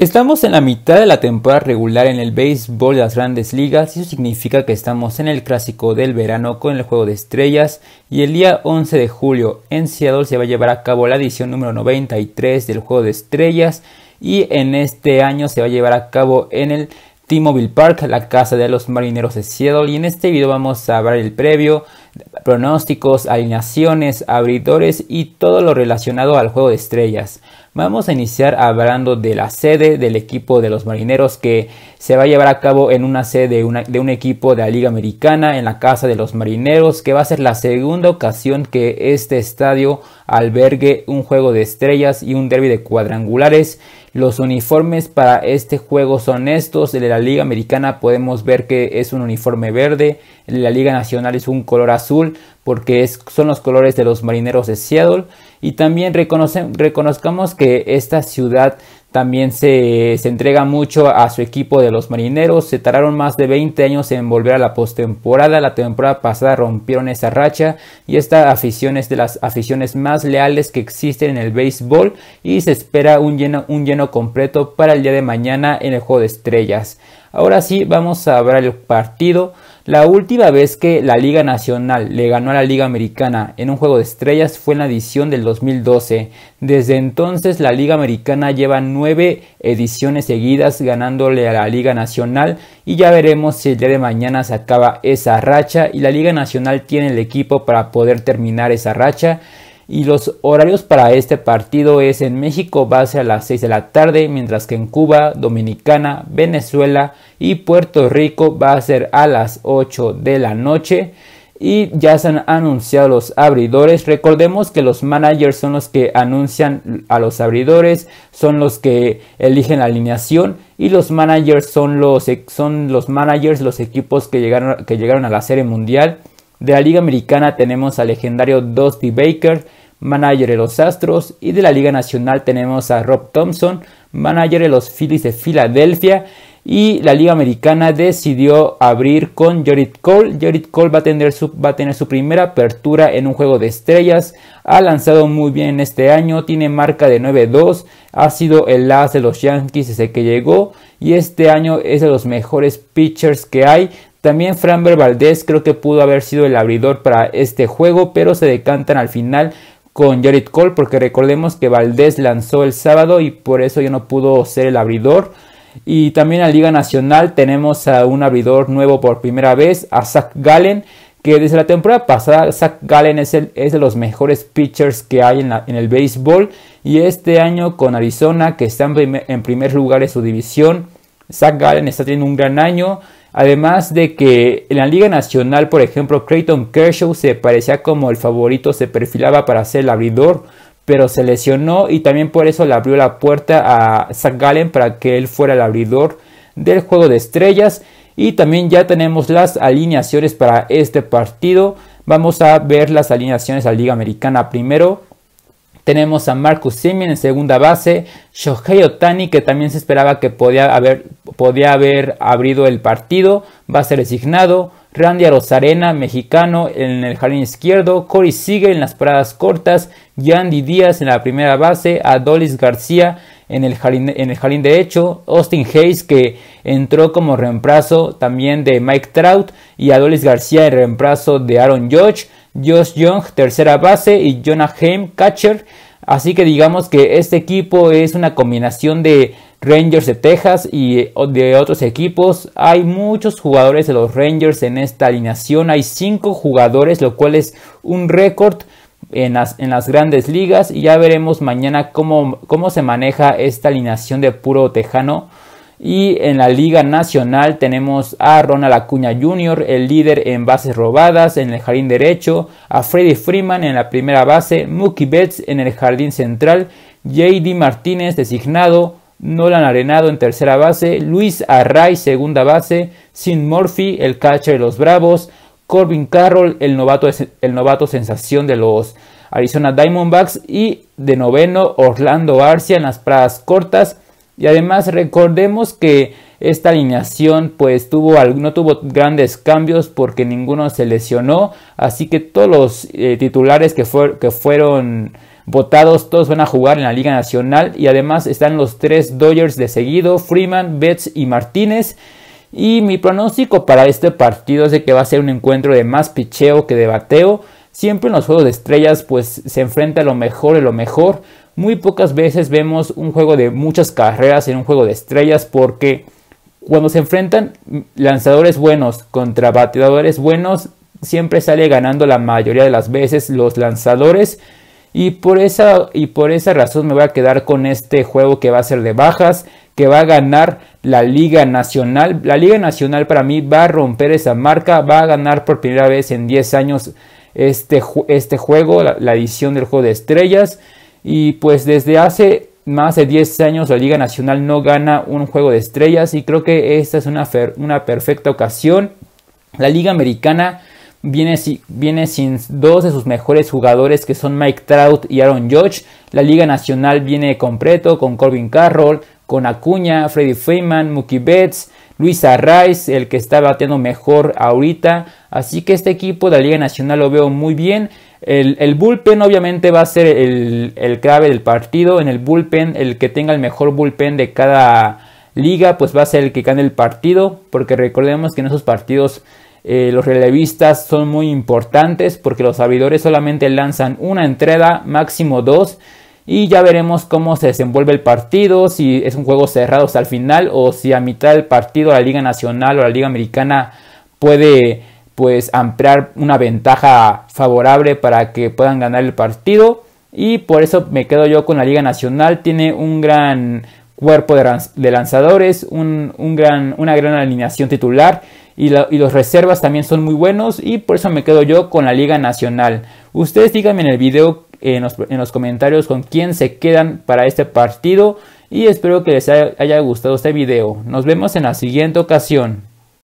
Estamos en la mitad de la temporada regular en el béisbol de las grandes ligas y eso significa que estamos en el clásico del verano con el juego de estrellas y el día 11 de julio en Seattle se va a llevar a cabo la edición número 93 del juego de estrellas y en este año se va a llevar a cabo en el T-Mobile Park, la casa de los marineros de Seattle y en este video vamos a ver el previo, pronósticos, alineaciones, abridores y todo lo relacionado al juego de estrellas. Vamos a iniciar hablando de la sede del equipo de los marineros que se va a llevar a cabo en una sede de un equipo de la Liga Americana en la Casa de los Marineros que va a ser la segunda ocasión que este estadio albergue un juego de estrellas y un derby de cuadrangulares. Los uniformes para este juego son estos. de la Liga Americana podemos ver que es un uniforme verde, la Liga Nacional es un color azul porque son los colores de los marineros de Seattle. Y también reconozcamos que esta ciudad también se, entrega mucho a su equipo de los marineros. Se tardaron más de 20 años en volver a la postemporada. La temporada pasada rompieron esa racha y esta afición es de las aficiones más leales que existen en el béisbol y se espera un lleno, un lleno completo para el día de mañana en el juego de estrellas. Ahora sí, vamos a ver el partido. La última vez que la Liga Nacional le ganó a la Liga Americana en un juego de estrellas fue en la edición del 2012. Desde entonces la Liga Americana lleva nueve ediciones seguidas ganándole a la Liga Nacional y ya veremos si el día de mañana se acaba esa racha y la Liga Nacional tiene el equipo para poder terminar esa racha. Y los horarios para este partido es en México va a ser a las 6 de la tarde, mientras que en Cuba, Dominicana, Venezuela y Puerto Rico va a ser a las 8 de la noche. Y ya se han anunciado los abridores. Recordemos que los managers son los que anuncian a los abridores, son los que eligen la alineación y los managers son los, son los managers, los equipos que llegaron, que llegaron a la Serie Mundial. De la Liga Americana tenemos al legendario Dusty Baker, manager de los Astros, y de la Liga Nacional tenemos a Rob Thompson, manager de los Phillies de Filadelfia, y la Liga Americana decidió abrir con Jared Cole. Jared Cole va a, tener su, primera apertura en un juego de estrellas. Ha lanzado muy bien este año, tiene marca de 9-2. Ha sido el as de los Yankees desde que llegó. Y este año es de los mejores pitchers que hay. También Framber Valdez creo que pudo haber sido el abridor para este juego, pero se decantan al final con Jared Cole, porque recordemos que Valdés lanzó el sábado y por eso ya no pudo ser el abridor. Y también en la Liga Nacional tenemos a un abridor nuevo por primera vez, a Zach Gallen, que desde la temporada pasada Zach Gallen es, es de los mejores pitchers que hay en, el béisbol. Y este año con Arizona, que está en primer, en primer lugar en su división, Zach Gallen está teniendo un gran año Además de que en la Liga Nacional, por ejemplo, Creighton Kershaw se parecía como el favorito, se perfilaba para ser el abridor, pero se lesionó y también por eso le abrió la puerta a Zach Gallen para que él fuera el abridor del juego de estrellas. Y también ya tenemos las alineaciones para este partido. Vamos a ver las alineaciones a la Liga Americana primero. Tenemos a Marcus Simeon en segunda base, Shohei Otani que también se esperaba que podía haber, abrido el partido, va a ser designado, Randy Arozarena, mexicano, en el jardín izquierdo, Cory Sigue en las paradas cortas, Yandy Díaz en la primera base, Adolis García en el, jardín, derecho, Austin Hayes que entró como reemplazo también de Mike Trout y Adolis García en reemplazo de Aaron Judge, Josh Young, tercera base, y Jonah Heim, catcher. Así que digamos que este equipo es una combinación de Rangers de Texas y de otros equipos. Hay muchos jugadores de los Rangers en esta alineación. Hay cinco jugadores, lo cual es un récord en las, en las, grandes ligas. Y ya veremos mañana cómo, cómo se maneja esta alineación de puro tejano. Y en la Liga Nacional tenemos a Ronald Acuña Jr., el líder en bases robadas en el jardín derecho, a Freddy Freeman en la primera base, Mookie Betts en el jardín central, JD Martínez designado, Nolan Arenado en tercera base, Luis Array segunda base, Sin Murphy el catcher de los Bravos, Corbin Carroll el novato, el novato sensación de los Arizona Diamondbacks y de noveno Orlando Arcia en las pradas cortas. Y además recordemos que esta alineación pues tuvo, no tuvo grandes cambios porque ninguno se lesionó. Así que todos los eh, titulares que, que fueron votados, todos van a jugar en la Liga Nacional. Y además están los tres Dodgers de seguido, Freeman, Betts y Martínez. Y mi pronóstico para este partido es de que va a ser un encuentro de más picheo que de bateo. Siempre en los juegos de estrellas pues se enfrenta lo mejor y lo mejor. Muy pocas veces vemos un juego de muchas carreras en un juego de estrellas porque cuando se enfrentan lanzadores buenos contra bateadores buenos, siempre sale ganando la mayoría de las veces los lanzadores. Y por, esa, y por esa razón me voy a quedar con este juego que va a ser de bajas, que va a ganar la Liga Nacional. La Liga Nacional para mí va a romper esa marca, va a ganar por primera vez en 10 años este, este juego, la edición del juego de estrellas. Y pues desde hace más de 10 años la Liga Nacional no gana un juego de estrellas y creo que esta es una, una perfecta ocasión. La Liga Americana viene, viene sin dos de sus mejores jugadores que son Mike Trout y Aaron Judge. La Liga Nacional viene completo con Corbin Carroll, con Acuña, Freddy Freeman, Mookie Betts, Luis Arraiz, el que está bateando mejor ahorita. Así que este equipo de la Liga Nacional lo veo muy bien. El, bullpen obviamente va a ser el, clave del partido. En el bullpen, el que tenga el mejor bullpen de cada liga, pues va a ser el que gane el partido. Porque recordemos que en esos partidos eh, los relevistas son muy importantes porque los sabidores solamente lanzan una entrada, máximo dos. Y ya veremos cómo se desenvuelve el partido, si es un juego cerrado hasta el final o si a mitad del partido la Liga Nacional o la Liga Americana puede pues ampliar una ventaja favorable para que puedan ganar el partido y por eso me quedo yo con la Liga Nacional, tiene un gran cuerpo de, lanzadores, un, gran, una gran alineación titular y, los reservas también son muy buenos y por eso me quedo yo con la Liga Nacional. Ustedes díganme en el video, en los comentarios con quién se quedan para este partido y espero que les haya gustado este video. Nos vemos en la siguiente ocasión.